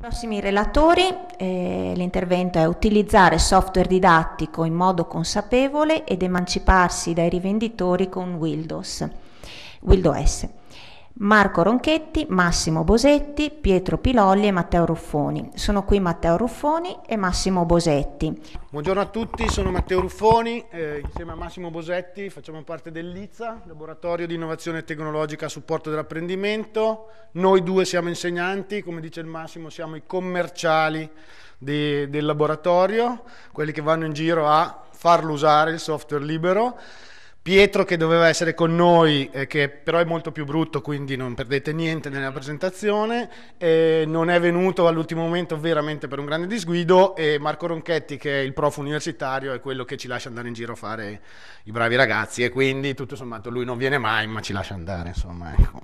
Prossimi relatori, eh, l'intervento è utilizzare software didattico in modo consapevole ed emanciparsi dai rivenditori con Windows, Windows S. Marco Ronchetti, Massimo Bosetti, Pietro Pilolli e Matteo Ruffoni. Sono qui Matteo Ruffoni e Massimo Bosetti. Buongiorno a tutti, sono Matteo Ruffoni, eh, insieme a Massimo Bosetti facciamo parte dell'IZA, Laboratorio di Innovazione Tecnologica a Supporto dell'Apprendimento. Noi due siamo insegnanti, come dice il Massimo siamo i commerciali di, del laboratorio, quelli che vanno in giro a farlo usare il software libero Pietro che doveva essere con noi, eh, che però è molto più brutto, quindi non perdete niente nella presentazione, eh, non è venuto all'ultimo momento veramente per un grande disguido e Marco Ronchetti che è il prof universitario è quello che ci lascia andare in giro a fare i bravi ragazzi e quindi tutto sommato lui non viene mai ma ci lascia andare insomma. Ecco.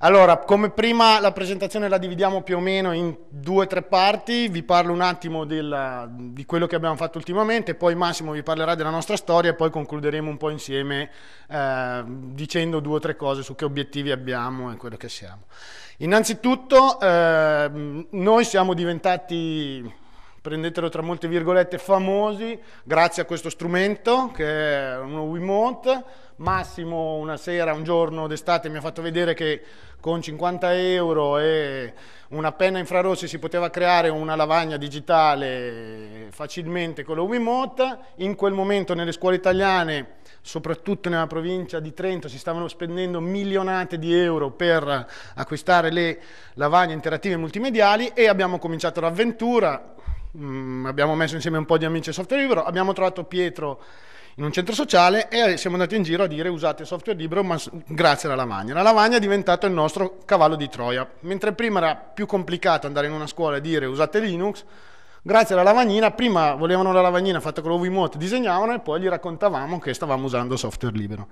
Allora, come prima la presentazione la dividiamo più o meno in due o tre parti, vi parlo un attimo del, di quello che abbiamo fatto ultimamente, poi Massimo vi parlerà della nostra storia e poi concluderemo un po' insieme eh, dicendo due o tre cose su che obiettivi abbiamo e quello che siamo. Innanzitutto, eh, noi siamo diventati prendetelo tra molte virgolette, famosi grazie a questo strumento che è uno Wiimote Massimo una sera, un giorno d'estate mi ha fatto vedere che con 50 euro e una penna infrarossi si poteva creare una lavagna digitale facilmente con la Wiimote. In quel momento nelle scuole italiane, soprattutto nella provincia di Trento, si stavano spendendo milionate di euro per acquistare le lavagne interattive multimediali e abbiamo cominciato l'avventura. Mm, abbiamo messo insieme un po' di amici software libero, abbiamo trovato Pietro in un centro sociale e siamo andati in giro a dire usate software libero ma grazie alla lavagna. La lavagna è diventata il nostro cavallo di Troia. Mentre prima era più complicato andare in una scuola e dire usate Linux, grazie alla lavagnina, prima volevano la lavagnina fatta con lo Wiimote, disegnavano e poi gli raccontavamo che stavamo usando software libero.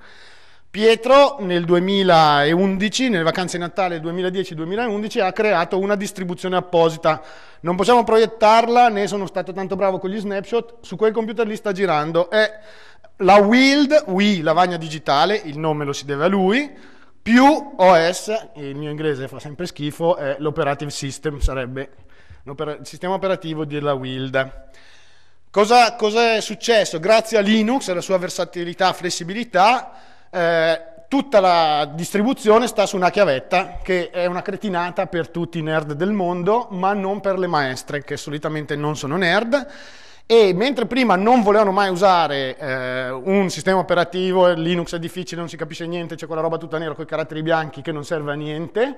Pietro nel 2011, nelle vacanze di Natale 2010-2011, ha creato una distribuzione apposita. Non possiamo proiettarla, né sono stato tanto bravo con gli snapshot, su quel computer lì sta girando. È la Wild Wii, lavagna digitale, il nome lo si deve a lui, più OS, il mio inglese fa sempre schifo, è l'operative system, sarebbe il sistema operativo della Wild. Cosa, cosa, è successo? Grazie a Linux e alla sua versatilità e flessibilità, eh, tutta la distribuzione sta su una chiavetta che è una cretinata per tutti i nerd del mondo, ma non per le maestre, che solitamente non sono nerd e mentre prima non volevano mai usare eh, un sistema operativo, Linux è difficile, non si capisce niente, c'è quella roba tutta nera con i caratteri bianchi che non serve a niente,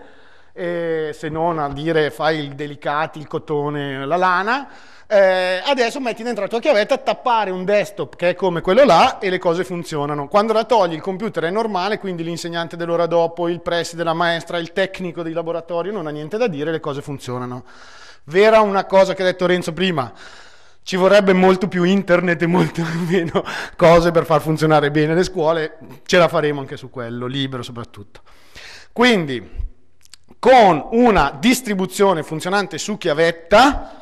eh, se non a dire fai il delicati, il cotone, la lana, eh, adesso metti dentro la tua chiavetta, tappare un desktop che è come quello là e le cose funzionano. Quando la togli il computer è normale, quindi l'insegnante dell'ora dopo, il press della maestra, il tecnico di laboratorio non ha niente da dire, le cose funzionano. Vera una cosa che ha detto Renzo prima ci vorrebbe molto più internet e molto meno cose per far funzionare bene le scuole, ce la faremo anche su quello, libero soprattutto. Quindi, con una distribuzione funzionante su chiavetta,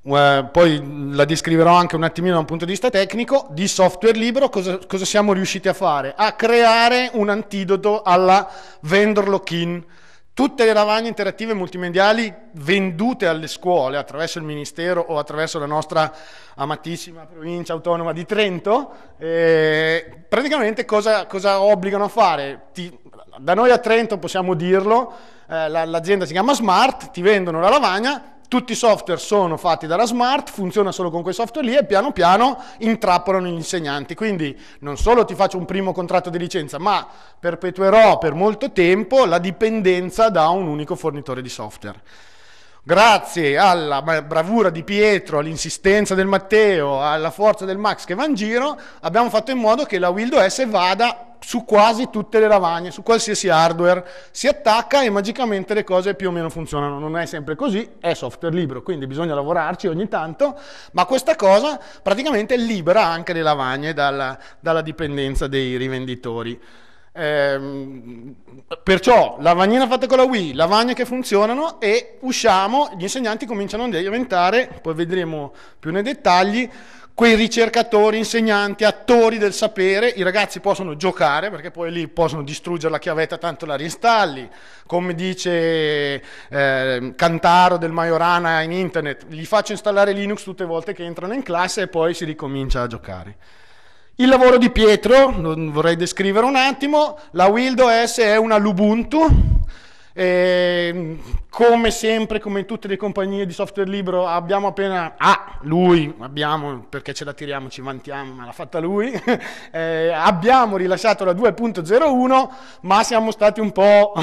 eh, poi la descriverò anche un attimino da un punto di vista tecnico, di software libero, cosa, cosa siamo riusciti a fare? A creare un antidoto alla vendor lock-in Tutte le lavagne interattive multimediali vendute alle scuole attraverso il Ministero o attraverso la nostra amatissima provincia autonoma di Trento, eh, praticamente cosa, cosa, obbligano a fare? Ti, da noi a Trento possiamo dirlo, eh, l'azienda si chiama Smart, ti vendono la lavagna, tutti i software sono fatti dalla smart, funziona solo con quei software lì e piano piano intrappolano gli insegnanti. Quindi non solo ti faccio un primo contratto di licenza, ma perpetuerò per molto tempo la dipendenza da un unico fornitore di software grazie alla bravura di Pietro, all'insistenza del Matteo, alla forza del Max che va in giro, abbiamo fatto in modo che la Wildo S vada su quasi tutte le lavagne, su qualsiasi hardware si attacca e magicamente le cose più o meno funzionano. Non è sempre così, è software libero, quindi bisogna lavorarci ogni tanto, ma questa cosa praticamente libera anche le lavagne dalla, dalla dipendenza dei rivenditori. Ehm, perciò lavagnina fatta con la Wii, lavagne che funzionano e usciamo, gli insegnanti cominciano a diventare, poi vedremo più nei dettagli, quei ricercatori, insegnanti, attori del sapere, i ragazzi possono giocare perché poi lì possono distruggere la chiavetta tanto la rinstalli, come dice eh, Cantaro del Majorana in internet, gli faccio installare Linux tutte le volte che entrano in classe e poi si ricomincia a giocare. Il lavoro di Pietro, lo vorrei descrivere un attimo, la Wildo S è una Lubuntu, e, ehm, come sempre, come in tutte le compagnie di software libero, abbiamo appena... Ah, lui, abbiamo, perché ce la tiriamo, ci vantiamo, ma l'ha fatta lui. Eh, abbiamo rilasciato la 2.01, ma siamo stati un po'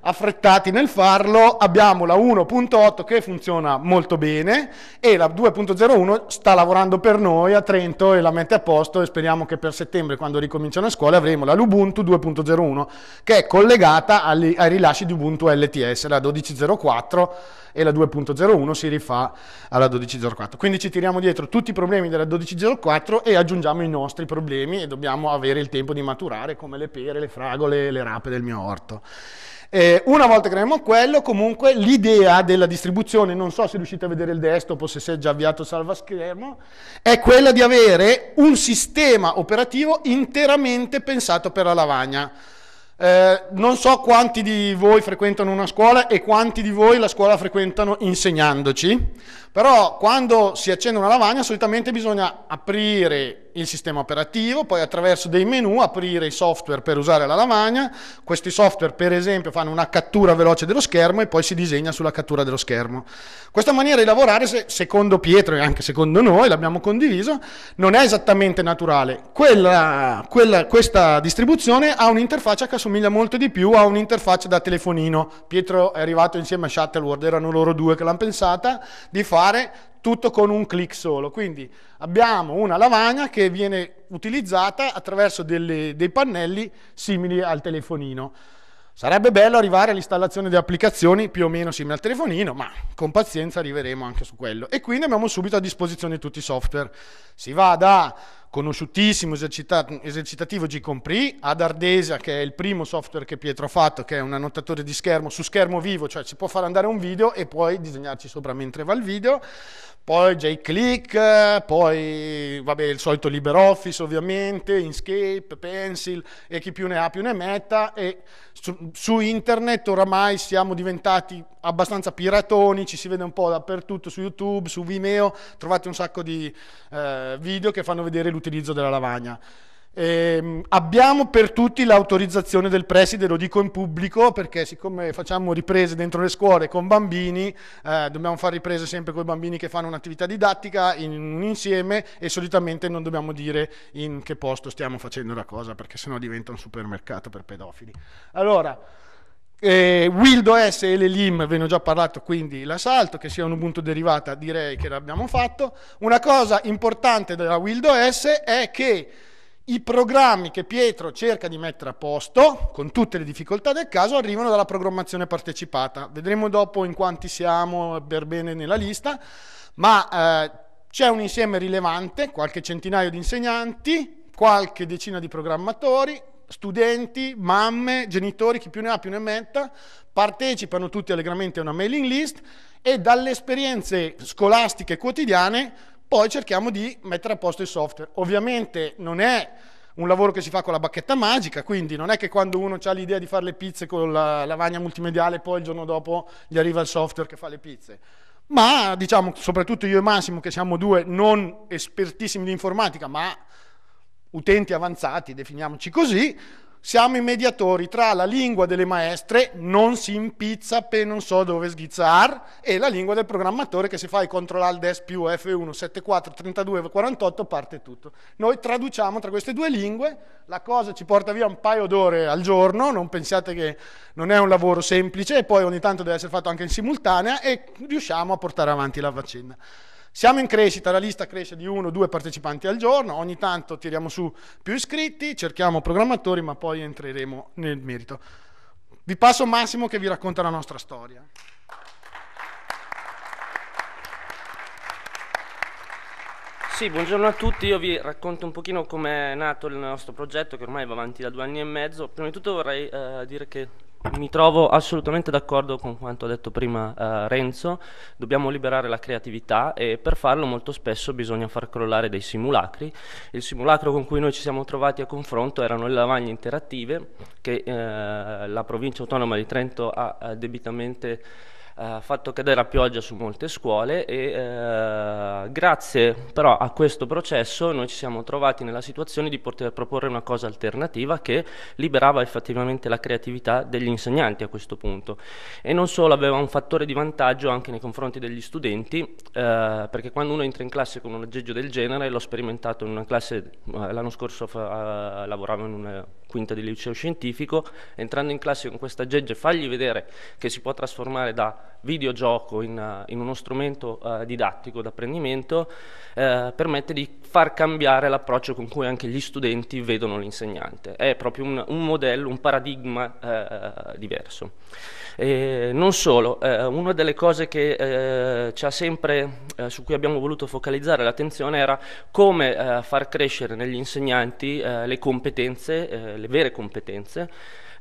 affrettati nel farlo. Abbiamo la 1.8 che funziona molto bene e la 2.01 sta lavorando per noi a Trento e la mette a posto e speriamo che per settembre, quando ricominciano le scuole, avremo la Lubuntu 2.01 che è collegata ai rilasci di Ubuntu LTS, la 12.04 e la 2.01 si rifà alla 12.04. Quindi ci tiriamo dietro tutti i problemi della 12.04 e aggiungiamo i nostri problemi e dobbiamo avere il tempo di maturare come le pere, le fragole, le rape del mio orto. Eh, una volta che abbiamo quello, comunque l'idea della distribuzione, non so se riuscite a vedere il desktop o se si è già avviato il schermo, è quella di avere un sistema operativo interamente pensato per la lavagna. Eh, non so quanti di voi frequentano una scuola e quanti di voi la scuola frequentano insegnandoci, però quando si accende una lavagna solitamente bisogna aprire il sistema operativo, poi attraverso dei menu aprire i software per usare la lavagna, questi software per esempio fanno una cattura veloce dello schermo e poi si disegna sulla cattura dello schermo. Questa maniera di lavorare, secondo Pietro e anche secondo noi, l'abbiamo condiviso, non è esattamente naturale. Quella, quella, questa distribuzione ha un'interfaccia che assomiglia molto di più a un'interfaccia da telefonino. Pietro è arrivato insieme a Shuttleworld, erano loro due che l'hanno pensata, di fare tutto con un clic solo. Quindi abbiamo una lavagna che viene utilizzata attraverso delle, dei pannelli simili al telefonino. Sarebbe bello arrivare all'installazione di applicazioni più o meno simili al telefonino, ma con pazienza arriveremo anche su quello. E quindi abbiamo subito a disposizione tutti i software. Si va da conosciutissimo esercitativo G-Compri ad Ardesia che è il primo software che Pietro ha fatto, che è un annotatore di schermo su schermo vivo, cioè ci può far andare un video e poi disegnarci sopra mentre va il video, poi J-Click, poi vabbè, il solito LibreOffice ovviamente, Inkscape, Pencil e chi più ne ha più ne metta e su, su internet oramai siamo diventati abbastanza piratoni, ci si vede un po' dappertutto su YouTube, su Vimeo, trovate un sacco di eh, video che fanno vedere l'utilizzo l'utilizzo della lavagna. Eh, abbiamo per tutti l'autorizzazione del preside, lo dico in pubblico perché siccome facciamo riprese dentro le scuole con bambini, eh, dobbiamo fare riprese sempre con i bambini che fanno un'attività didattica in un insieme e solitamente non dobbiamo dire in che posto stiamo facendo la cosa perché sennò diventa un supermercato per pedofili. Allora, eh, Wildo S e l'Elim ve ne ho già parlato, quindi l'assalto, che sia un Ubuntu derivata, direi che l'abbiamo fatto. Una cosa importante della Wildo S è che i programmi che Pietro cerca di mettere a posto, con tutte le difficoltà del caso, arrivano dalla programmazione partecipata. Vedremo dopo in quanti siamo per bene nella lista, ma eh, c'è un insieme rilevante, qualche centinaio di insegnanti, qualche decina di programmatori, studenti, mamme, genitori, chi più ne ha più ne metta, partecipano tutti allegramente a una mailing list e dalle esperienze scolastiche quotidiane poi cerchiamo di mettere a posto il software. Ovviamente non è un lavoro che si fa con la bacchetta magica, quindi non è che quando uno ha l'idea di fare le pizze con la lavagna multimediale poi il giorno dopo gli arriva il software che fa le pizze. Ma diciamo, soprattutto io e Massimo, che siamo due non espertissimi di informatica, ma utenti avanzati, definiamoci così, siamo i mediatori tra la lingua delle maestre, non si impizza per non so dove sghizzar, e la lingua del programmatore che se fai CTRL AL DES più F1, 74, 32, 48 parte tutto. Noi traduciamo tra queste due lingue, la cosa ci porta via un paio d'ore al giorno, non pensiate che non è un lavoro semplice, e poi ogni tanto deve essere fatto anche in simultanea, e riusciamo a portare avanti la faccenda. Siamo in crescita, la lista cresce di uno o due partecipanti al giorno, ogni tanto tiriamo su più iscritti, cerchiamo programmatori, ma poi entreremo nel merito. Vi passo Massimo che vi racconta la nostra storia. Sì, buongiorno a tutti, io vi racconto un pochino com'è nato il nostro progetto che ormai va avanti da due anni e mezzo. Prima di tutto vorrei eh, dire che mi trovo assolutamente d'accordo con quanto ha detto prima uh, Renzo, dobbiamo liberare la creatività e per farlo molto spesso bisogna far crollare dei simulacri. Il simulacro con cui noi ci siamo trovati a confronto erano le lavagne interattive che uh, la provincia autonoma di Trento ha eh, debitamente eh, fatto cadere a pioggia su molte scuole e eh, grazie però a questo processo noi ci siamo trovati nella situazione di poter proporre una cosa alternativa che liberava effettivamente la creatività degli insegnanti a questo punto e non solo aveva un fattore di vantaggio anche nei confronti degli studenti eh, perché quando uno entra in classe con un aggeggio del genere l'ho sperimentato in una classe eh, l'anno scorso fa, eh, lavoravo in una quinta di liceo scientifico, entrando in classe con questa gegge, fargli vedere che si può trasformare da videogioco in, eh, in uno strumento uh, didattico d'apprendimento, eh, permette di far cambiare l'approccio con cui anche gli studenti vedono l'insegnante. È proprio un, un, modello, un paradigma eh, diverso. E non solo, eh, una delle cose che eh, ci ha sempre, su cui abbiamo voluto focalizzare l'attenzione era come far crescere negli insegnanti le competenze le vere competenze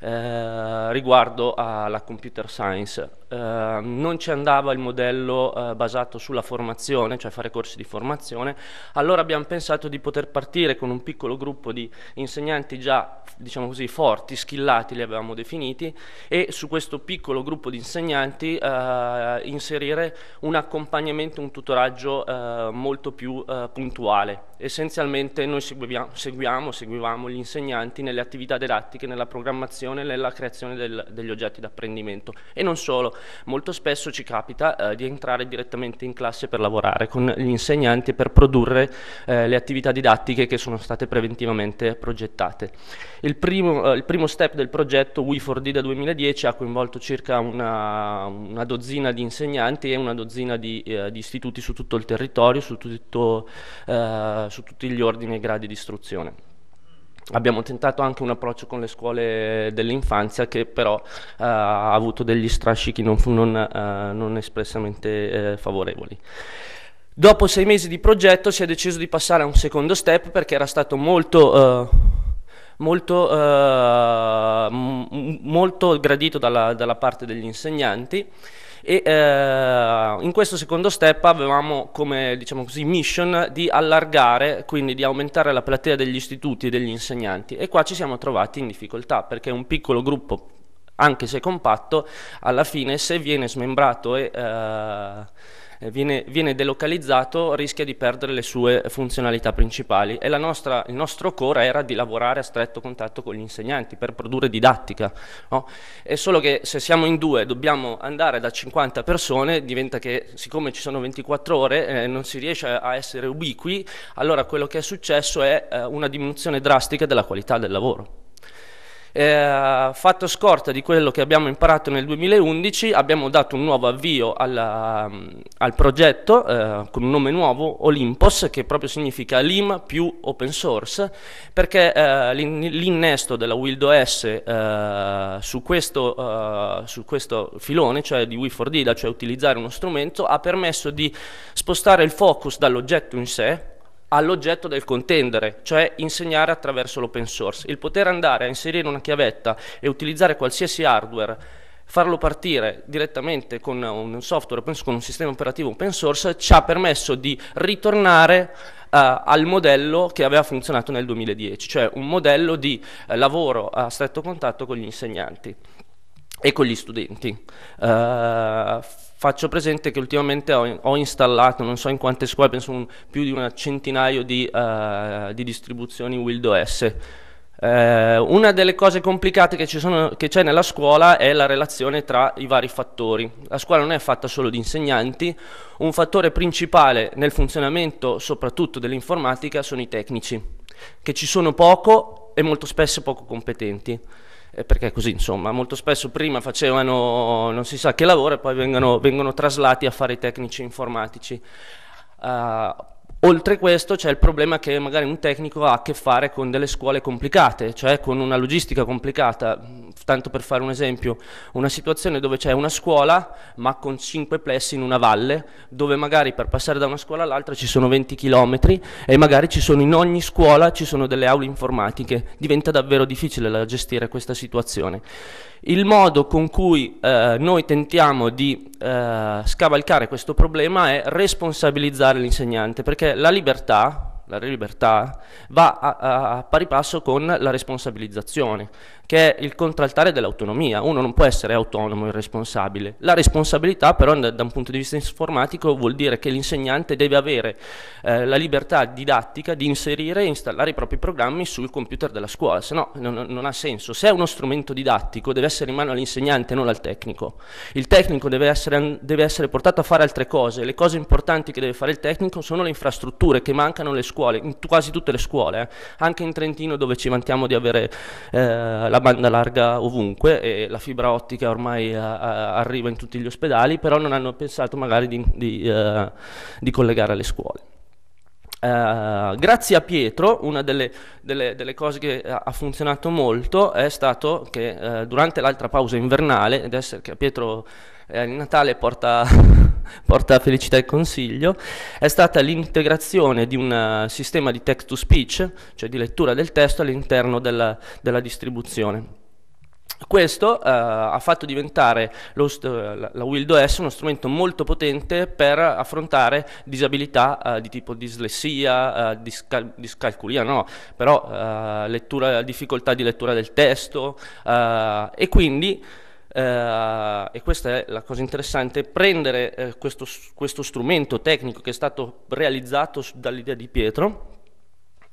eh, riguardo alla computer science. Eh, non ci andava il modello eh, basato sulla formazione, cioè fare corsi di formazione, allora abbiamo pensato di poter partire con un piccolo gruppo di insegnanti già, diciamo così, forti, skillati, li avevamo definiti, e su questo piccolo gruppo di insegnanti eh, inserire un accompagnamento, un tutoraggio eh, molto più eh, puntuale Essenzialmente noi seguiamo, seguiamo, seguivamo gli insegnanti nelle attività didattiche, nella programmazione e nella creazione del, degli oggetti d'apprendimento. E non solo, molto spesso ci capita eh, di entrare direttamente in classe per lavorare con gli insegnanti e per produrre eh, le attività didattiche che sono state preventivamente progettate. Il primo, eh, il primo step del progetto We 4 d da 2010 ha coinvolto circa una, una, dozzina di insegnanti e una dozzina di, eh, di, istituti su tutto il territorio, su tutto... Eh, su tutti gli ordini e gradi di istruzione. Abbiamo tentato anche un approccio con le scuole dell'infanzia che però eh, ha avuto degli strascichi non, non, eh, non espressamente eh, favorevoli. Dopo sei mesi di progetto si è deciso di passare a un secondo step perché era stato molto, eh, molto, eh, molto gradito dalla, dalla, parte degli insegnanti e eh, in questo secondo step avevamo come diciamo così, mission di allargare, quindi di aumentare la platea degli istituti e degli insegnanti e qua ci siamo trovati in difficoltà perché un piccolo gruppo anche se compatto, alla fine se viene smembrato e eh, eh, viene, viene, delocalizzato rischia di perdere le sue funzionalità principali e nostra, il nostro core era di lavorare a stretto contatto con gli insegnanti per produrre didattica. No? È solo che se siamo in due dobbiamo andare da 50 persone, diventa che siccome ci sono 24 ore eh, non si riesce a essere ubiqui, allora quello che è successo è eh, una diminuzione drastica della qualità del lavoro. Eh, fatto scorta di quello che abbiamo imparato nel 2011, abbiamo dato un nuovo avvio alla, mm, al progetto eh, con un nome nuovo, Olympos, che proprio significa Lim più open source, perché eh, l'innesto della WildOS eh, su, questo, eh, su questo filone, cioè di Wi4Dida, cioè utilizzare uno strumento, ha permesso di spostare il focus dall'oggetto in sé, all'oggetto del contendere, cioè insegnare attraverso l'open source. Il poter andare a inserire una chiavetta e utilizzare qualsiasi hardware farlo partire direttamente con un software, con un sistema operativo open source, ci ha permesso di ritornare uh, al modello che aveva funzionato nel 2010, cioè un modello di uh, lavoro a stretto contatto con gli insegnanti e con gli studenti. Uh, faccio presente che ultimamente ho, ho, installato, non so in quante scuole, penso un, più di un centinaio di, uh, di distribuzioni WildOS. Uh, eh, una delle cose complicate che, c'è nella scuola è la relazione tra i vari fattori. La scuola non è fatta solo di insegnanti, un fattore principale nel funzionamento soprattutto dell'informatica sono i tecnici, che ci sono poco e molto spesso poco competenti. Eh, perché così, insomma, molto spesso prima facevano non si sa che lavoro e poi vengono, vengono traslati a fare i tecnici informatici. Uh, Oltre questo c'è il problema che magari un tecnico ha a che fare con delle scuole complicate, cioè con una logistica complicata. Tanto per fare un esempio, una situazione dove c'è una scuola ma con 5 plessi in una valle, dove magari per passare da una scuola all'altra ci sono 20 km e magari ci sono in ogni scuola ci sono delle aule informatiche. Diventa davvero difficile da gestire questa situazione. Il modo con cui eh, noi tentiamo di eh, scavalcare questo problema è responsabilizzare l'insegnante, perché la libertà, la libertà va a, a, a pari passo con la responsabilizzazione, che è il contraltare dell'autonomia. Uno non può essere autonomo e responsabile. La responsabilità però da, da, un punto di vista informatico vuol dire che l'insegnante deve avere eh, la libertà didattica di inserire e installare i propri programmi sul computer della scuola, se no non, non ha senso. Se è uno strumento didattico deve essere in mano all'insegnante, non al tecnico. Il tecnico deve essere, deve essere portato a fare altre cose. Le cose importanti che deve fare il tecnico sono le infrastrutture che mancano le scuole scuole, in quasi tutte le scuole, eh. anche in Trentino dove ci vantiamo di avere eh, la banda larga ovunque e la fibra ottica ormai a- eh, a- eh, arriva in tutti gli ospedali, però non hanno pensato magari di, di, uh, di collegare le scuole. Uh, grazie a Pietro, una delle, delle, delle, cose che ha funzionato molto è stato che uh, durante l'altra pausa invernale, adesso che Pietro eh, il Natale porta porta felicità e consiglio, è stata l'integrazione di un eh, sistema di text to speech, cioè di lettura del testo all'interno della, della distribuzione. Questo eh, ha fatto diventare lo, la, WildOS uno strumento molto potente per affrontare disabilità eh, di tipo dislessia, eh, discal discalculia, no, però eh, lettura, difficoltà di lettura del testo eh, e quindi eh, e questa è la cosa interessante, prendere eh, questo, questo strumento tecnico che è stato realizzato dall'idea di Pietro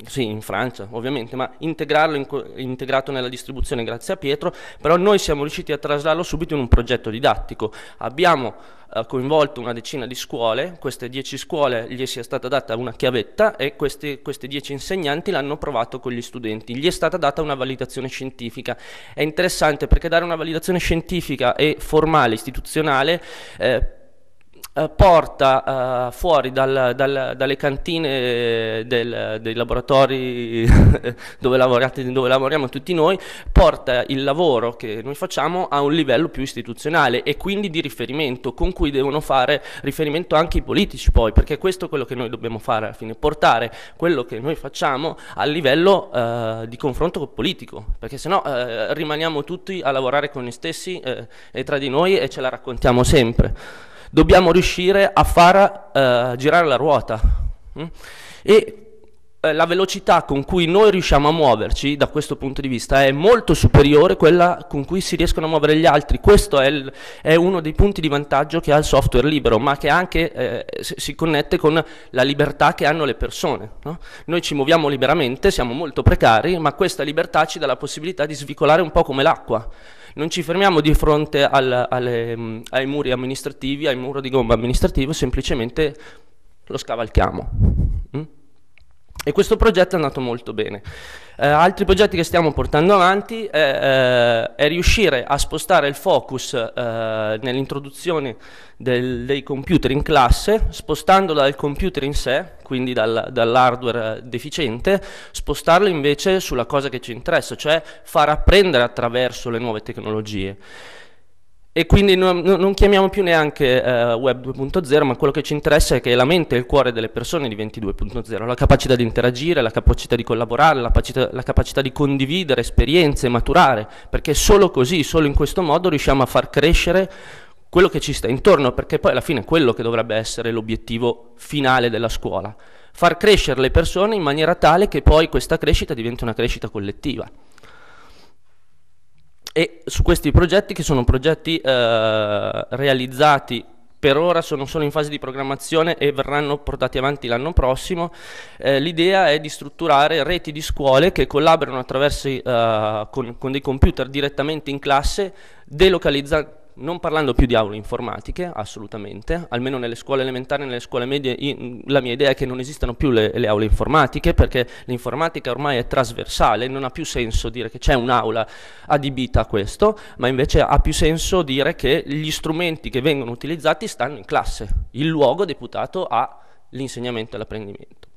sì, in Francia ovviamente, ma integrarlo in co- integrato nella distribuzione grazie a Pietro, però noi siamo riusciti a traslarlo subito in un progetto didattico. Abbiamo eh, coinvolto una decina di scuole, queste dieci scuole gli è stata data una chiavetta e questi, questi dieci insegnanti l'hanno provato con gli studenti, gli è stata data una validazione scientifica. È interessante perché dare una validazione scientifica e formale, istituzionale, eh, eh, porta eh, fuori dal, dal, dalle cantine del, dei laboratori dove, lavorate, dove lavoriamo tutti noi, porta il lavoro che noi facciamo a un livello più istituzionale e quindi di riferimento, con cui devono fare riferimento anche i politici poi, perché questo è quello che noi dobbiamo fare alla fine, portare quello che noi facciamo a livello eh, di confronto politico, perché sennò eh, rimaniamo tutti a lavorare con noi stessi eh, e tra di noi e ce la raccontiamo sempre dobbiamo riuscire a far eh, girare la ruota. Mm? E eh, la velocità con cui noi riusciamo a muoverci da questo punto di vista è molto superiore a quella con cui si riescono a muovere gli altri. Questo è, il, è uno dei punti di vantaggio che ha il software libero, ma che anche eh, si connette con la libertà che hanno le persone. No? Noi ci muoviamo liberamente, siamo molto precari, ma questa libertà ci dà la possibilità di svicolare un po' come l'acqua. Non ci fermiamo di fronte al, alle, mm, ai muri amministrativi, ai muri di gomma amministrativo, semplicemente lo scavalchiamo. Mm? E questo progetto è andato molto bene. Eh, altri progetti che stiamo portando avanti è, eh, eh, è riuscire a spostare il focus eh, nell'introduzione del, dei computer in classe, spostandolo dal computer in sé, quindi dal, dall'hardware deficiente, spostarlo invece sulla cosa che ci interessa, cioè far apprendere attraverso le nuove tecnologie. E quindi no, no, non chiamiamo più neanche eh, web 2.0, ma quello che ci interessa è che la mente e il cuore delle persone diventi 2.0, la capacità di interagire, la capacità di collaborare, la capacità, la capacità di condividere esperienze, maturare, perché solo così, solo in questo modo riusciamo a far crescere quello che ci sta intorno, perché poi alla fine è quello che dovrebbe essere l'obiettivo finale della scuola, far crescere le persone in maniera tale che poi questa crescita diventi una crescita collettiva e su questi progetti che sono progetti eh, realizzati per ora sono solo in fase di programmazione e verranno portati avanti l'anno prossimo. Eh, l'idea è di strutturare reti di scuole che collaborano attraverso eh, con, con, dei computer direttamente in classe, delocalizzando non parlando più di aule informatiche, assolutamente, almeno nelle scuole elementari e nelle scuole medie, la mia idea è che non esistano più le, le aule informatiche perché l'informatica ormai è trasversale, non ha più senso dire che c'è un'aula adibita a questo, ma invece ha più senso dire che gli strumenti che vengono utilizzati stanno in classe, il luogo deputato all'insegnamento e all'apprendimento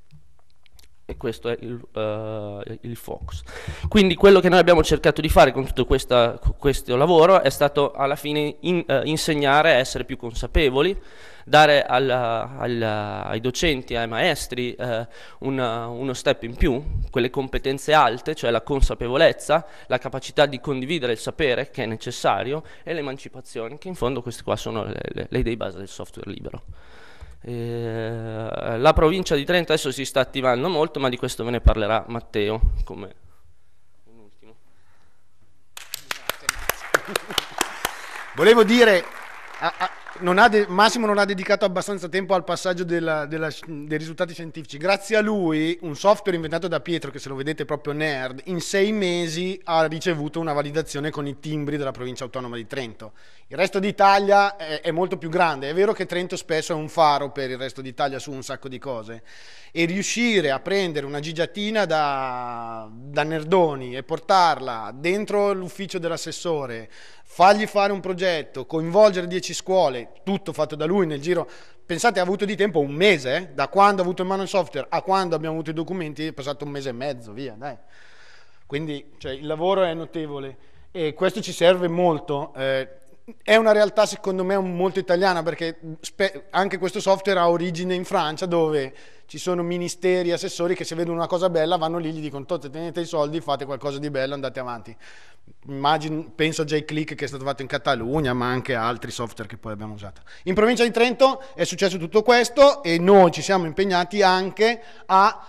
e questo è il, uh, il, focus. Quindi quello che noi abbiamo cercato di fare con tutto questa, questo lavoro è stato alla fine in, uh, insegnare a essere più consapevoli, dare alla, alla, ai docenti, ai maestri uh, eh, una, uno step in più, quelle competenze alte, cioè la consapevolezza, la capacità di condividere il sapere che è necessario e l'emancipazione, che in fondo queste qua sono le, le, le idee base del software libero. Eh, la provincia di Trento adesso si sta attivando molto, ma di questo ve ne parlerà Matteo come un ultimo. Volevo dire... A, a non de- Massimo non ha dedicato abbastanza tempo al passaggio della, della, dei risultati scientifici. Grazie a lui, un software inventato da Pietro, che se lo vedete è proprio nerd, in sei mesi ha ricevuto una validazione con i timbri della provincia autonoma di Trento. Il resto d'Italia è, è molto più grande. È vero che Trento spesso è un faro per il resto d'Italia su un sacco di cose. E riuscire a prendere una gigiatina da, da nerdoni e portarla dentro l'ufficio dell'assessore, fargli fare un progetto, coinvolgere 10 scuole, tutto fatto da lui nel giro, pensate ha avuto di tempo un mese, eh? da quando ha avuto in mano il software a quando abbiamo avuto i documenti è passato un mese e mezzo, via, dai. Quindi cioè, il lavoro è notevole e questo ci serve molto. Eh, è una realtà secondo me molto italiana perché anche questo software ha origine in Francia dove ci sono ministeri, assessori che se vedono una cosa bella vanno lì e gli dicono tenete i soldi, fate qualcosa di bello, andate avanti. Immagino, penso a JClick che è stato fatto in Catalogna, ma anche a altri software che poi abbiamo usato. In provincia di Trento è successo tutto questo e noi ci siamo impegnati anche a,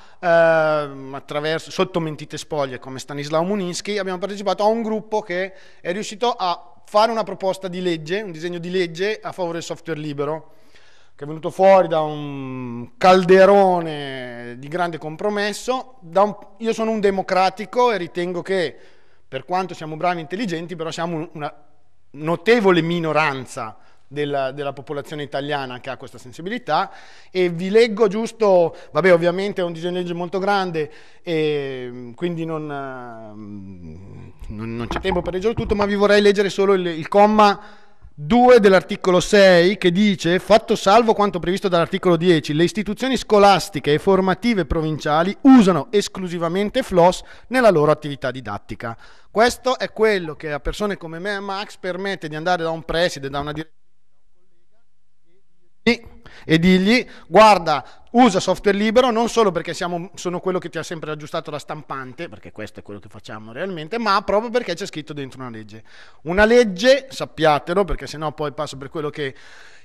eh, sotto mentite spoglie come Stanislao Muninsky, abbiamo partecipato a un gruppo che è riuscito a fare una proposta di legge, un disegno di legge a favore del software libero che è venuto fuori da un calderone di grande compromesso. Un, io sono un democratico e ritengo che, per quanto siamo bravi e intelligenti, però siamo una notevole minoranza della, della, popolazione italiana che ha questa sensibilità e vi leggo giusto, vabbè ovviamente è un disegno di legge molto grande e quindi non, ehm, non, non c'è tempo per leggere tutto, ma vi vorrei leggere solo il, il comma 2 dell'articolo 6 che dice, fatto salvo quanto previsto dall'articolo 10, le istituzioni scolastiche e formative provinciali usano esclusivamente FLOS nella loro attività didattica. Questo è quello che a persone come me e Max permette di andare da un preside, da una direzione e digli guarda usa software libero non solo perché siamo, sono quello che ti ha sempre aggiustato la stampante perché questo è quello che facciamo realmente ma proprio perché c'è scritto dentro una legge una legge sappiatelo perché sennò poi passo per quello che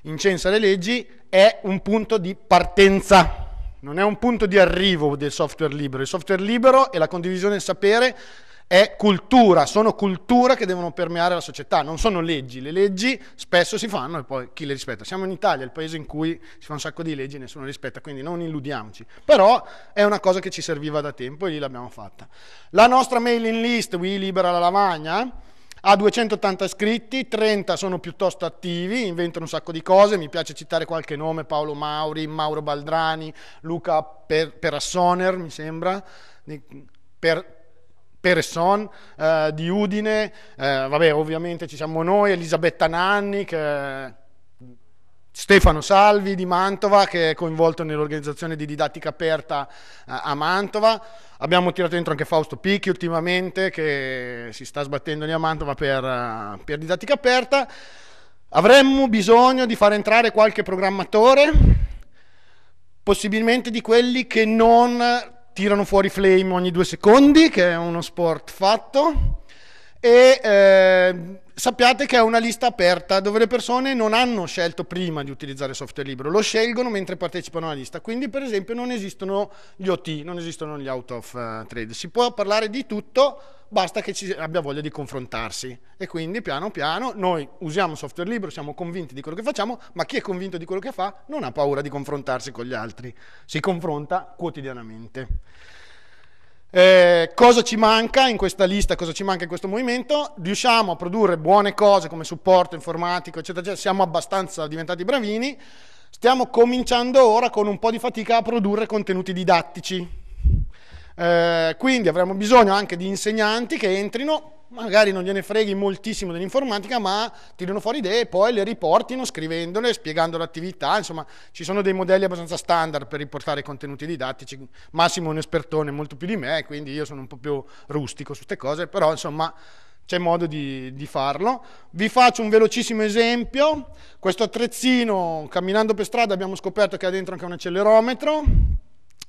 incensa le leggi è un punto di partenza non è un punto di arrivo del software libero il software libero è la condivisione del sapere è cultura, sono culture che devono permeare la società, non sono leggi. Le leggi spesso si fanno e poi chi le rispetta? Siamo in Italia, il paese in cui si fa un sacco di leggi e nessuno le rispetta, quindi non illudiamoci. Però è una cosa che ci serviva da tempo e lì l'abbiamo fatta. La nostra mailing list, We Libera la Lavagna, ha 280 iscritti, 30 sono piuttosto attivi, inventano un sacco di cose, mi piace citare qualche nome, Paolo Mauri, Mauro Baldrani, Luca per, Perassoner, mi sembra, per, Peresson eh, di Udine, eh, vabbè ovviamente ci siamo noi, Elisabetta Nanni, che... Stefano Salvi di Mantova che è coinvolto nell'organizzazione di didattica aperta eh, a Mantova, abbiamo tirato dentro anche Fausto Picchi ultimamente che si sta sbattendo lì a Mantova per, eh, per didattica aperta, avremmo bisogno di far entrare qualche programmatore, possibilmente di quelli che non tirano fuori flame ogni due secondi, che è uno sport fatto e eh, sappiate che è una lista aperta dove le persone non hanno scelto prima di utilizzare software libero, lo scelgono mentre partecipano alla lista, quindi per esempio non esistono gli OT, non esistono gli out of uh, trade, si può parlare di tutto, basta che ci abbia voglia di confrontarsi e quindi piano piano noi usiamo software libero, siamo convinti di quello che facciamo, ma chi è convinto di quello che fa non ha paura di confrontarsi con gli altri, si confronta quotidianamente. Eh, cosa ci manca in questa lista, cosa ci manca in questo movimento? Riusciamo a produrre buone cose come supporto informatico, eccetera, eccetera. siamo abbastanza diventati bravini. Stiamo cominciando ora con un po' di fatica a produrre contenuti didattici. Eh, quindi avremo bisogno anche di insegnanti che entrino magari non gliene freghi moltissimo dell'informatica, ma tirano fuori idee e poi le riportino scrivendole, spiegando l'attività, insomma ci sono dei modelli abbastanza standard per riportare contenuti didattici, Massimo è un espertone molto più di me, quindi io sono un po' più rustico su queste cose, però insomma c'è modo di, di, farlo. Vi faccio un velocissimo esempio, questo attrezzino camminando per strada abbiamo scoperto che ha dentro anche un accelerometro,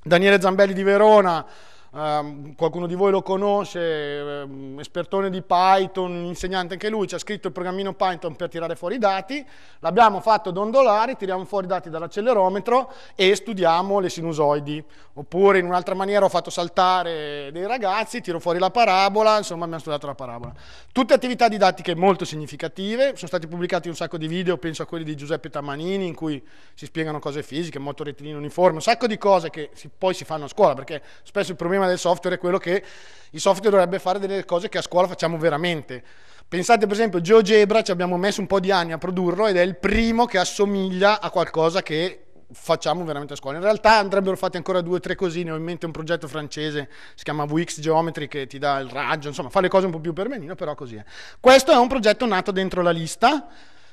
Daniele Zambelli di Verona Um, qualcuno di voi lo conosce, um, espertone di Python, insegnante anche lui, ci ha scritto il programmino Python per tirare fuori i dati, l'abbiamo fatto dondolare, tiriamo fuori i dati dall'accelerometro e studiamo le sinusoidi. Oppure in un'altra maniera ho fatto saltare dei ragazzi, tiro fuori la parabola, insomma abbiamo studiato la parabola. Tutte attività didattiche molto significative, sono stati pubblicati un sacco di video, penso a quelli di Giuseppe Tamanini in cui si spiegano cose fisiche, moto rettilineo uniforme, un sacco di cose che si, poi si fanno a scuola, perché spesso il problema problema del software è quello che il software dovrebbe fare delle cose che a scuola facciamo veramente. Pensate per esempio GeoGebra, ci abbiamo messo un po' di anni a produrlo ed è il primo che assomiglia a qualcosa che facciamo veramente a scuola. In realtà andrebbero fatte ancora due o tre cosine, ho in mente un progetto francese, si chiama VX Geometry, che ti dà il raggio, insomma, fa le cose un po' più per menino, però così è. Questo è un progetto nato dentro la lista,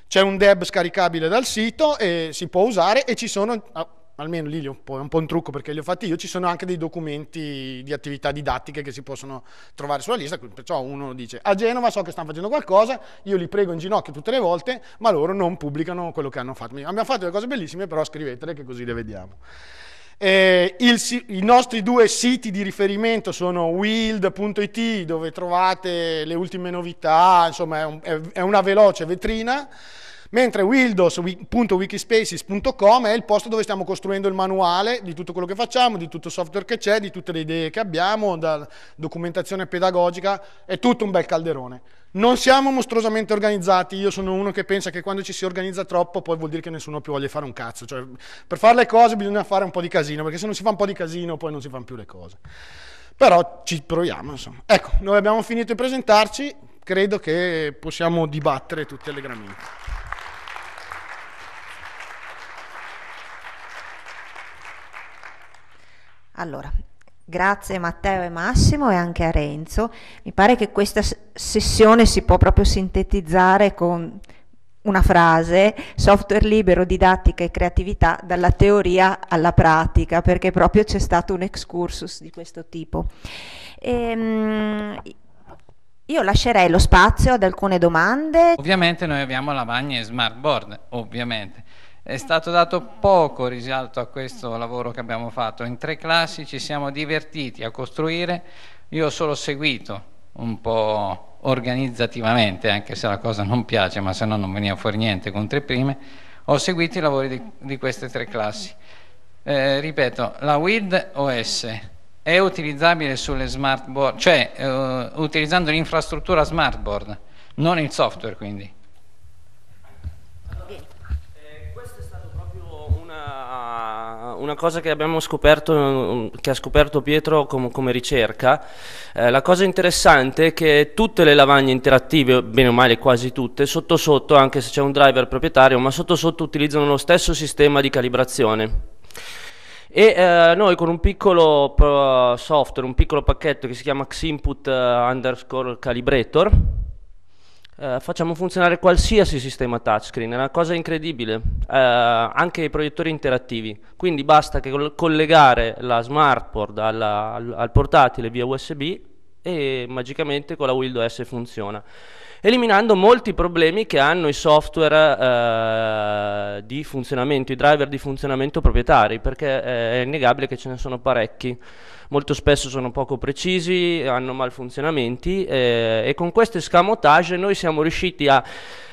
c'è un deb scaricabile dal sito, e si può usare e ci sono ah, almeno lì è un, un po' un trucco perché li ho fatti io, ci sono anche dei documenti di attività didattiche che si possono trovare sulla lista, perciò uno dice a Genova so che stanno facendo qualcosa, io li prego in ginocchio tutte le volte, ma loro non pubblicano quello che hanno fatto. Abbiamo fatto delle cose bellissime, però scrivetele che così le vediamo. Eh, il, I nostri due siti di riferimento sono wild.it dove trovate le ultime novità, insomma è, un, è, è una veloce vetrina mentre wildos.wikispaces.com è il posto dove stiamo costruendo il manuale di tutto quello che facciamo, di tutto il software che c'è, di tutte le idee che abbiamo, da documentazione pedagogica, è tutto un bel calderone. Non siamo mostruosamente organizzati, io sono uno che pensa che quando ci si organizza troppo poi vuol dire che nessuno più voglia fare un cazzo, cioè per fare le cose bisogna fare un po' di casino, perché se non si fa un po' di casino poi non si fanno più le cose. Però ci proviamo, insomma. Ecco, noi abbiamo finito di presentarci, credo che possiamo dibattere tutti allegramente. Allora, grazie Matteo e Massimo e anche a Renzo. Mi pare che questa sessione si può proprio sintetizzare con una frase, software libero, didattica e creatività dalla teoria alla pratica, perché proprio c'è stato un excursus di questo tipo. Ehm, io lascerei lo spazio ad alcune domande. Ovviamente noi abbiamo lavagne e smart board, ovviamente. È stato dato poco risalto a questo lavoro che abbiamo fatto. In tre classi ci siamo divertiti a costruire, io ho solo seguito un po' organizzativamente, anche se la cosa non piace, ma se no non veniva fuori niente con tre prime, ho seguito i lavori di, di queste tre classi. Eh, ripeto, la WID OS è utilizzabile sulle smart board, cioè eh, utilizzando l'infrastruttura smart board, non il software quindi. una cosa che abbiamo scoperto, mm, che ha scoperto Pietro com come ricerca, eh, la cosa interessante è che tutte le lavagne interattive, bene o male quasi tutte, sotto sotto, anche se c'è un driver proprietario, ma sotto sotto utilizzano lo stesso sistema di calibrazione. E eh, noi con un piccolo software, un piccolo pacchetto che si chiama Xinput eh, underscore calibrator, Uh, facciamo funzionare qualsiasi sistema touchscreen, è una cosa incredibile, uh, anche i proiettori interattivi, quindi basta che collegare la smartboard alla, al, al portatile via USB e magicamente con la Wild OS funziona eliminando molti problemi che hanno i software eh, di funzionamento, i driver di funzionamento proprietari, perché eh, è innegabile che ce ne sono parecchi. Molto spesso sono poco precisi, hanno malfunzionamenti eh, e con questo escamotage noi siamo riusciti a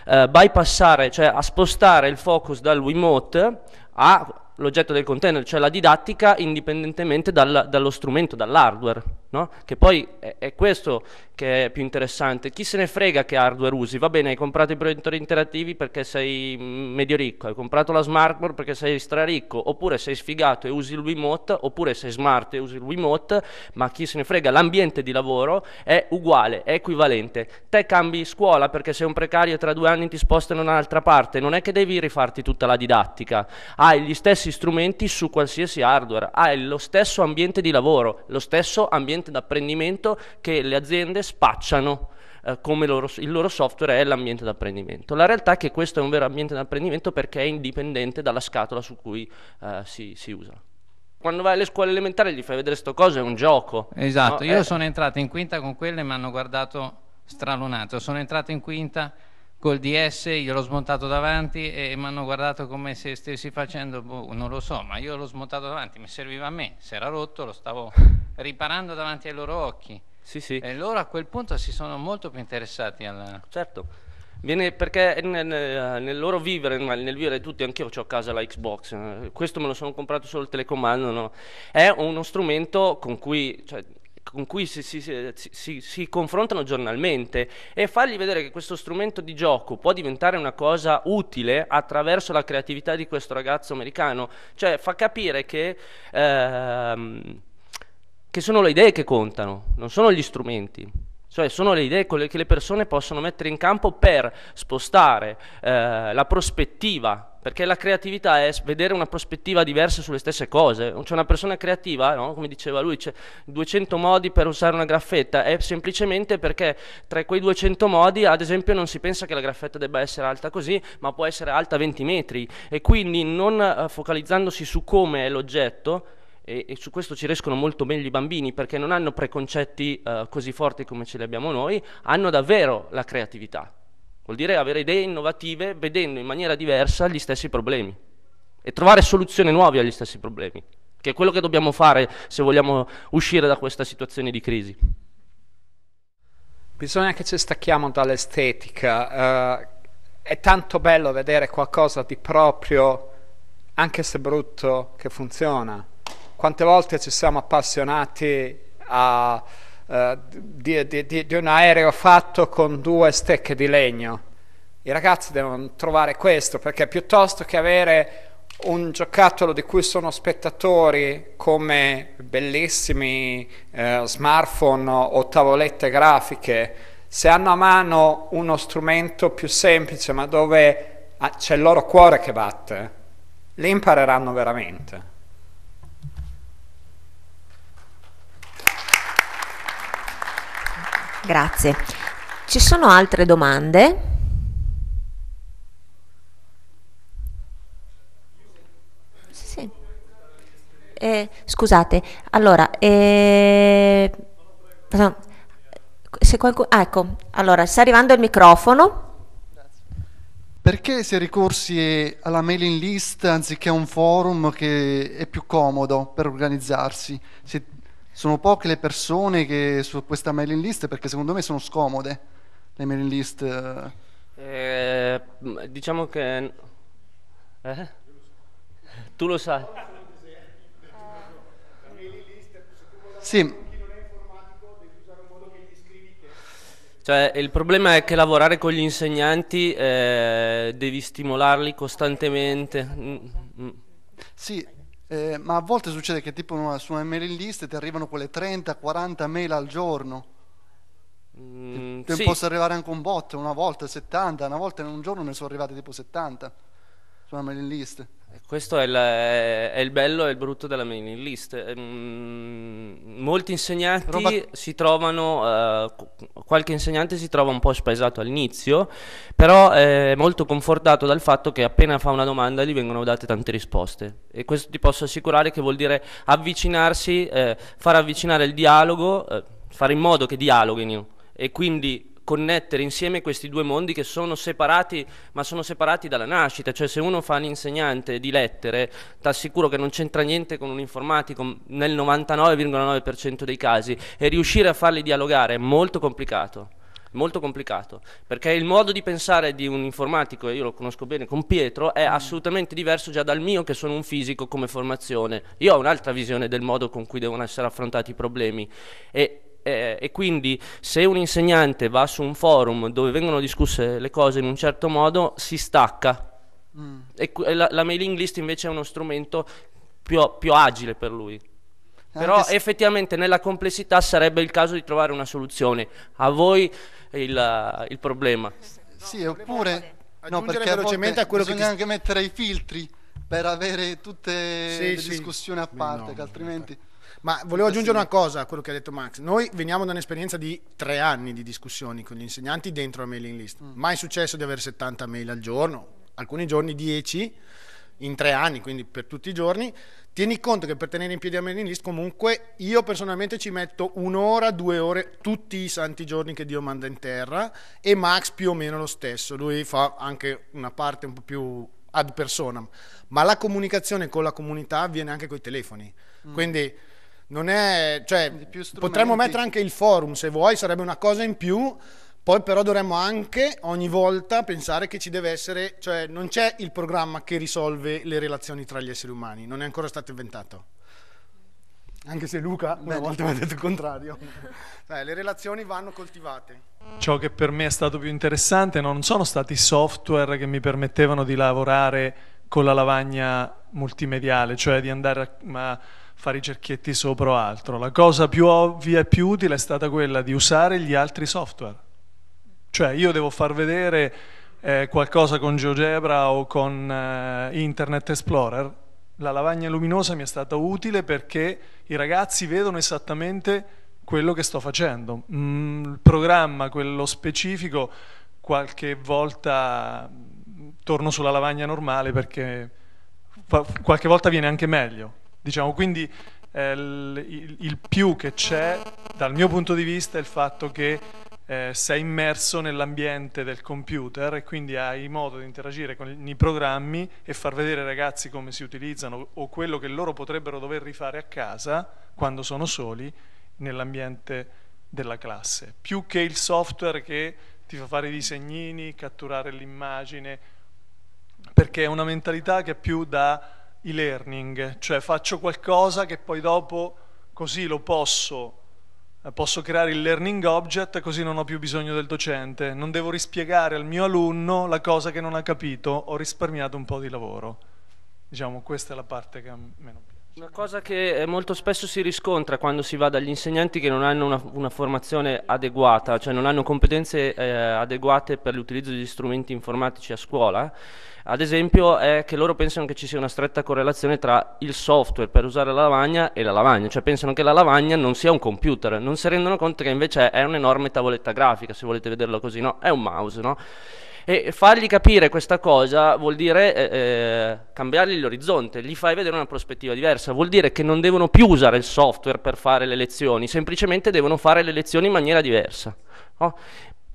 eh, bypassare, cioè a spostare il focus dal Wiimote all'oggetto del container, cioè la didattica indipendentemente dal, dallo strumento, dall'hardware no? che poi è, è, questo che è più interessante. Chi se ne frega che hardware usi? Va bene, hai comprato i proiettori interattivi perché sei mm, medio ricco, hai comprato la smartboard perché sei straricco, oppure sei sfigato e usi il Wiimote, oppure sei smart e usi il Wiimote, ma chi se ne frega? L'ambiente di lavoro è uguale, è equivalente. Te cambi scuola perché sei un precario e tra due anni ti spostano in un'altra parte, non è che devi rifarti tutta la didattica, hai gli stessi strumenti su qualsiasi hardware, hai lo stesso ambiente di lavoro, lo stesso ambiente ambiente d'apprendimento che le aziende spacciano eh, come loro, il loro software è l'ambiente d'apprendimento. La realtà è che questo è un vero ambiente d'apprendimento perché è indipendente dalla scatola su cui eh, si, si usa quando vai alle scuole elementari gli fai vedere sto cose, è un gioco. Esatto, no? io eh. sono entrato in quinta con quelle e mi hanno guardato stralunato, sono entrato in quinta col DS, io l'ho smontato davanti e mi hanno guardato come se stessi facendo, boh, non lo so, ma io l'ho smontato davanti, mi serviva a me, se era rotto, lo stavo riparando davanti ai loro occhi. Sì, sì. E loro a quel punto si sono molto più interessati alla... Certo. Viene perché nel, nel, loro vivere, nel vivere tutti, anch'io ho a casa la Xbox, eh, questo me lo sono comprato solo il telecomando, no? è uno strumento con cui cioè, con cui si, si, si, si, confrontano giornalmente e fargli vedere che questo strumento di gioco può diventare una cosa utile attraverso la creatività di questo ragazzo americano, cioè fa capire che, ehm, che sono le idee che contano, non sono gli strumenti. Cioè sono le idee che le persone possono mettere in campo per spostare eh, la prospettiva perché la creatività è vedere una prospettiva diversa sulle stesse cose. C'è una persona creativa, no? come diceva lui, c'è 200 modi per usare una graffetta, è semplicemente perché tra quei 200 modi, ad esempio, non si pensa che la graffetta debba essere alta così, ma può essere alta 20 metri e quindi non eh, focalizzandosi su come è l'oggetto, e, e, su questo ci riescono molto meglio i bambini perché non hanno preconcetti uh, così forti come ce li abbiamo noi, hanno davvero la creatività. Vuol dire avere idee innovative vedendo in maniera diversa gli stessi problemi e trovare soluzioni nuove agli stessi problemi, che è quello che dobbiamo fare se vogliamo uscire da questa situazione di crisi. Bisogna che ci stacchiamo dall'estetica. Uh, è tanto bello vedere qualcosa di proprio, anche se brutto, che funziona. Quante volte ci siamo appassionati a eh, di, di, di, di un aereo fatto con due stecche di legno. I ragazzi devono trovare questo perché piuttosto che avere un giocattolo di cui sono spettatori come bellissimi eh, smartphone o tavolette grafiche, se hanno a mano uno strumento più semplice ma dove ah, c'è il loro cuore che batte, li impareranno veramente. Grazie. Ci sono altre domande? Sì. Eh, scusate, allora, eh, se qualcuno, ah, ecco, allora, sta arrivando il microfono. Perché si è ricorsi alla mailing list anziché a un forum che è più comodo per organizzarsi? Se sono poche le persone che su questa mailing list perché secondo me sono scomode le mailing list. Eh, mm, diciamo che... Eh? Tu lo sai. Sì. Cioè, il problema è che lavorare con gli insegnanti eh, devi stimolarli costantemente. Mm, mm. Sì, eh, ma a volte succede che tipo una, su una mailing list ti arrivano quelle 30-40 mail al giorno. Mm, ti, sì. possa arrivare anche un bot, una volta 70, una volta in un giorno ne sono arrivate tipo 70 su una mailing list. Questo è, il, è il bello e il brutto della mailing list. Ehm, molti insegnanti Roba... si trovano, uh, qualche insegnante si trova un po' spaesato all'inizio, però è molto confortato dal fatto che appena fa una domanda gli vengono date tante risposte. E questo ti posso assicurare che vuol dire avvicinarsi, eh, far avvicinare il dialogo, eh, fare in modo che dialoghino e quindi connettere insieme questi due mondi che sono separati, ma sono separati dalla nascita, cioè se uno fa l'insegnante di lettere, ti assicuro che non c'entra niente con un informatico nel 99,9% dei casi e riuscire a farli dialogare è molto complicato molto complicato, perché il modo di pensare di un informatico, e io lo conosco bene con Pietro, è mm. assolutamente diverso già dal mio che sono un fisico come formazione. Io ho un'altra visione del modo con cui devono essere affrontati i problemi e eh, e quindi se un insegnante va su un forum dove vengono discusse le cose in un certo modo si stacca. Mm. E, e la, la, mailing list invece è uno strumento più, più agile per lui. Però se... effettivamente nella complessità sarebbe il caso di trovare una soluzione. A voi il, eh, il problema. Sì, oppure no, perché velocemente a, quello bisogna che bisogna anche mettere i filtri per avere tutte sì, le sì. discussioni a parte, no, che altrimenti... Eh, ma volevo aggiungere una cosa a quello che ha detto Max. Noi veniamo da un'esperienza di tre anni di discussioni con gli insegnanti dentro la mailing list. Mm. Mai successo di avere 70 mail al giorno, alcuni giorni 10 in tre anni, quindi per tutti i giorni. Tieni conto che per tenere in piedi la mailing list comunque io personalmente ci metto un'ora, due ore tutti i santi giorni che Dio manda in terra e Max più o meno lo stesso, lui fa anche una parte un po' più ad persona. ma la comunicazione con la comunità avviene anche coi telefoni. Mm. Quindi non è, cioè, potremmo mettere anche il forum se vuoi, sarebbe una cosa in più. Poi però dovremmo anche ogni volta pensare che ci deve essere, cioè non c'è il programma che risolve le relazioni tra gli esseri umani, non è ancora stato inventato. Anche se Luca una Bene. volta mi ha detto il contrario. Dai, le relazioni vanno coltivate. Ciò che per me è stato più interessante non sono stati i software che mi permettevano di lavorare con la lavagna multimediale, cioè di andare a... Ma, fare i cerchietti sopra o altro. La cosa più ovvia e più utile è stata quella di usare gli altri software. Cioè io devo far vedere eh, qualcosa con GeoGebra o con eh, Internet Explorer. La lavagna luminosa mi è stata utile perché i ragazzi vedono esattamente quello che sto facendo. Mm, il programma, quello specifico, qualche volta mm, torno sulla lavagna normale perché qualche volta viene anche meglio, Diciamo, quindi eh, il, il, più che c'è dal mio punto di vista è il fatto che eh, sei immerso nell'ambiente del computer e quindi hai modo di interagire con i programmi e far vedere ai ragazzi come si utilizzano o quello che loro potrebbero dover rifare a casa quando sono soli nell'ambiente della classe, più che il software che ti fa fare i disegnini, catturare l'immagine, perché è una mentalità che è più da e-learning, cioè faccio qualcosa che poi dopo così lo posso, eh, posso creare il learning object così non ho più bisogno del docente, non devo rispiegare al mio alunno la cosa che non ha capito, ho risparmiato un po' di lavoro. Diciamo questa è la parte che a meno piace. Una cosa che eh, molto spesso si riscontra quando si va dagli insegnanti che non hanno una, una formazione adeguata, cioè non hanno competenze eh, adeguate per l'utilizzo degli strumenti informatici a scuola, ad esempio è che loro pensano che ci sia una stretta correlazione tra il software per usare la lavagna e la lavagna, cioè pensano che la lavagna non sia un computer, non si rendono conto che invece è un'enorme tavoletta grafica, se volete vederlo così, no? È un mouse, no? E fargli capire questa cosa vuol dire eh, eh, cambiargli l'orizzonte, gli fai vedere una prospettiva diversa, vuol dire che non devono più usare il software per fare le lezioni, semplicemente devono fare le lezioni in maniera diversa. No?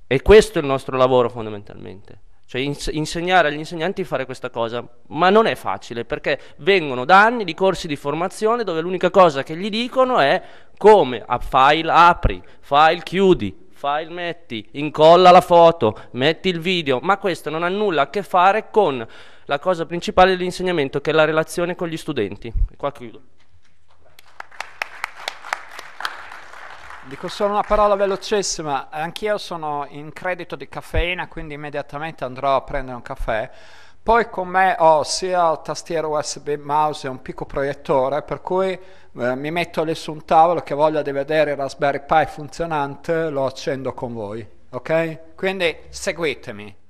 E questo è il nostro lavoro fondamentalmente. Cioè insegnare agli insegnanti a fare questa cosa, ma non è facile perché vengono da anni di corsi di formazione dove l'unica cosa che gli dicono è come a file apri, file chiudi, file metti, incolla la foto, metti il video, ma questo non ha nulla a che fare con la cosa principale dell'insegnamento che è la relazione con gli studenti. E qua chiudo. Dico solo una parola velocissima, anch'io sono in credito di caffeina, quindi immediatamente andrò a prendere un caffè. Poi con me ho sia il tastiere USB, mouse e un picco proiettore, per cui eh, mi metto lì su un tavolo che voglia di vedere il Raspberry Pi funzionante, lo accendo con voi, ok? Quindi seguitemi.